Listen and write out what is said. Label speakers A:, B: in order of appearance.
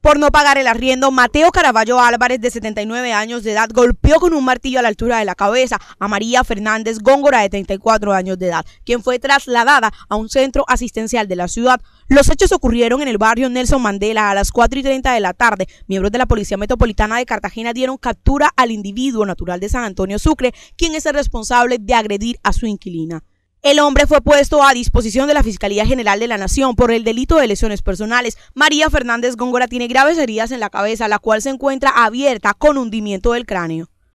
A: por no pagar el arriendo, Mateo Caraballo Álvarez, de 79 años de edad, golpeó con un martillo a la altura de la cabeza a María Fernández Góngora, de 34 años de edad, quien fue trasladada a un centro asistencial de la ciudad. Los hechos ocurrieron en el barrio Nelson Mandela a las 4 y 30 de la tarde. Miembros de la Policía Metropolitana de Cartagena dieron captura al individuo natural de San Antonio Sucre, quien es el responsable de agredir a su inquilina. El hombre fue puesto a disposición de la Fiscalía General de la Nación por el delito de lesiones personales. María Fernández Góngora tiene graves heridas en la cabeza, la cual se encuentra abierta con hundimiento del cráneo.